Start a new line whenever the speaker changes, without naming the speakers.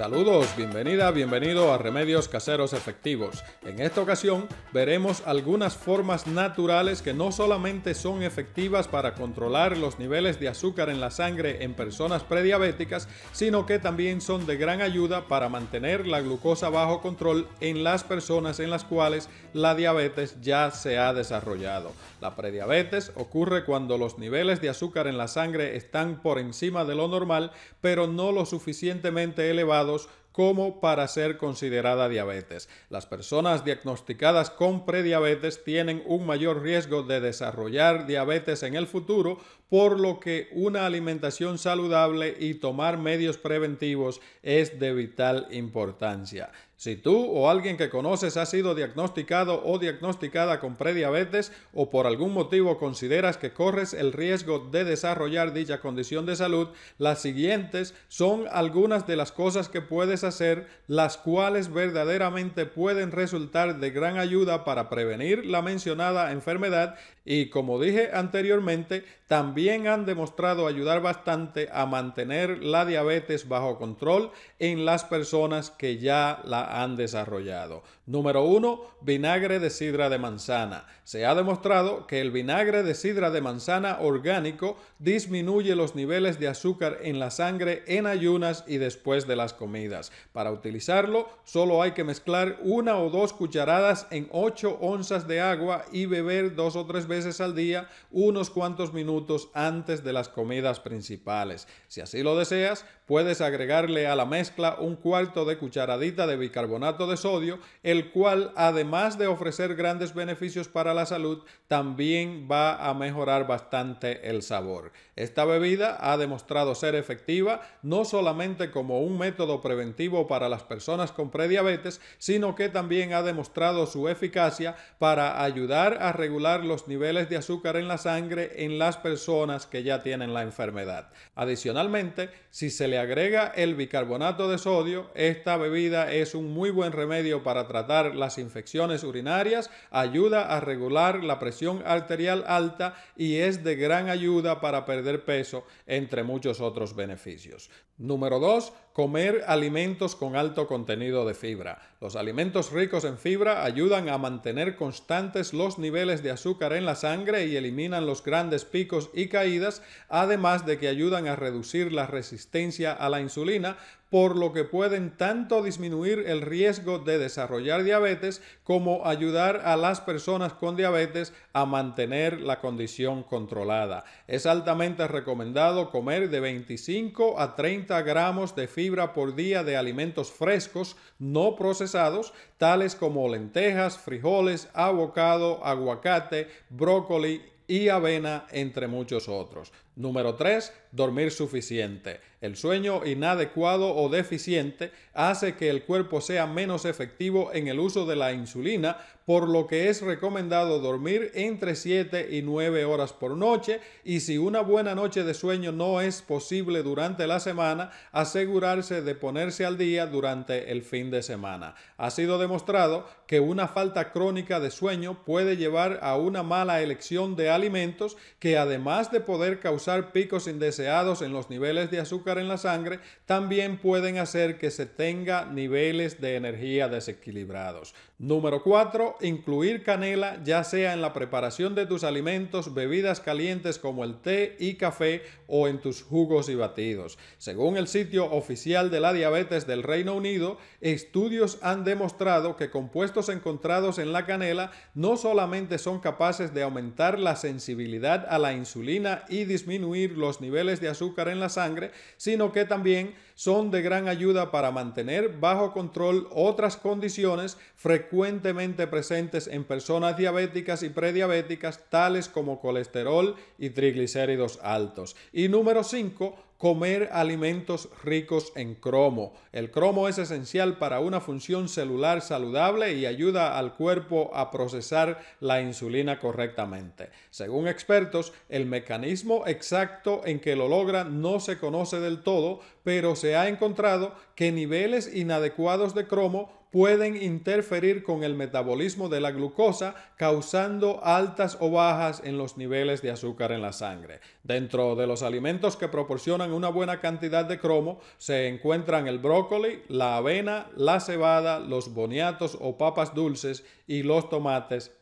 Saludos, bienvenida, bienvenido a Remedios Caseros Efectivos. En esta ocasión veremos algunas formas naturales que no solamente son efectivas para controlar los niveles de azúcar en la sangre en personas prediabéticas, sino que también son de gran ayuda para mantener la glucosa bajo control en las personas en las cuales la diabetes ya se ha desarrollado. La prediabetes ocurre cuando los niveles de azúcar en la sangre están por encima de lo normal, pero no lo suficientemente elevados ¡Gracias! como para ser considerada diabetes. Las personas diagnosticadas con prediabetes tienen un mayor riesgo de desarrollar diabetes en el futuro, por lo que una alimentación saludable y tomar medios preventivos es de vital importancia. Si tú o alguien que conoces ha sido diagnosticado o diagnosticada con prediabetes o por algún motivo consideras que corres el riesgo de desarrollar dicha condición de salud, las siguientes son algunas de las cosas que puedes hacer, las cuales verdaderamente pueden resultar de gran ayuda para prevenir la mencionada enfermedad y, como dije anteriormente, también han demostrado ayudar bastante a mantener la diabetes bajo control en las personas que ya la han desarrollado. Número 1. Vinagre de sidra de manzana. Se ha demostrado que el vinagre de sidra de manzana orgánico disminuye los niveles de azúcar en la sangre en ayunas y después de las comidas. Para utilizarlo, solo hay que mezclar una o dos cucharadas en 8 onzas de agua y beber dos o tres veces al día unos cuantos minutos antes de las comidas principales. Si así lo deseas, puedes agregarle a la mezcla un cuarto de cucharadita de bicarbonato de sodio, el cual, además de ofrecer grandes beneficios para la salud, también va a mejorar bastante el sabor. Esta bebida ha demostrado ser efectiva no solamente como un método preventivo, para las personas con prediabetes, sino que también ha demostrado su eficacia para ayudar a regular los niveles de azúcar en la sangre en las personas que ya tienen la enfermedad. Adicionalmente, si se le agrega el bicarbonato de sodio, esta bebida es un muy buen remedio para tratar las infecciones urinarias, ayuda a regular la presión arterial alta y es de gran ayuda para perder peso, entre muchos otros beneficios. Número 2. Comer alimentos con alto contenido de fibra. Los alimentos ricos en fibra ayudan a mantener constantes los niveles de azúcar en la sangre y eliminan los grandes picos y caídas, además de que ayudan a reducir la resistencia a la insulina, por lo que pueden tanto disminuir el riesgo de desarrollar diabetes como ayudar a las personas con diabetes a mantener la condición controlada. Es altamente recomendado comer de 25 a 30 gramos de fibra por día de alimentos frescos no procesados, tales como lentejas, frijoles, avocado, aguacate, brócoli y avena, entre muchos otros. Número 3. Dormir suficiente. El sueño inadecuado o deficiente hace que el cuerpo sea menos efectivo en el uso de la insulina, por lo que es recomendado dormir entre 7 y 9 horas por noche y si una buena noche de sueño no es posible durante la semana, asegurarse de ponerse al día durante el fin de semana. Ha sido demostrado que una falta crónica de sueño puede llevar a una mala elección de alimentos que además de poder causar picos indeseados en los niveles de azúcar en la sangre, también pueden hacer que se tenga niveles de energía desequilibrados. Número 4. Incluir canela ya sea en la preparación de tus alimentos, bebidas calientes como el té y café o en tus jugos y batidos. Según el sitio oficial de la diabetes del Reino Unido, estudios han demostrado que compuestos encontrados en la canela no solamente son capaces de aumentar la sensibilidad a la insulina y disminuir los niveles de azúcar en la sangre, sino que también son de gran ayuda para mantener bajo control otras condiciones frecuentemente presentes en personas diabéticas y prediabéticas, tales como colesterol y triglicéridos altos. Y número 5, Comer alimentos ricos en cromo. El cromo es esencial para una función celular saludable y ayuda al cuerpo a procesar la insulina correctamente. Según expertos, el mecanismo exacto en que lo logra no se conoce del todo, pero se ha encontrado que niveles inadecuados de cromo pueden interferir con el metabolismo de la glucosa, causando altas o bajas en los niveles de azúcar en la sangre. Dentro de los alimentos que proporcionan una buena cantidad de cromo se encuentran el brócoli, la avena, la cebada, los boniatos o papas dulces y los tomates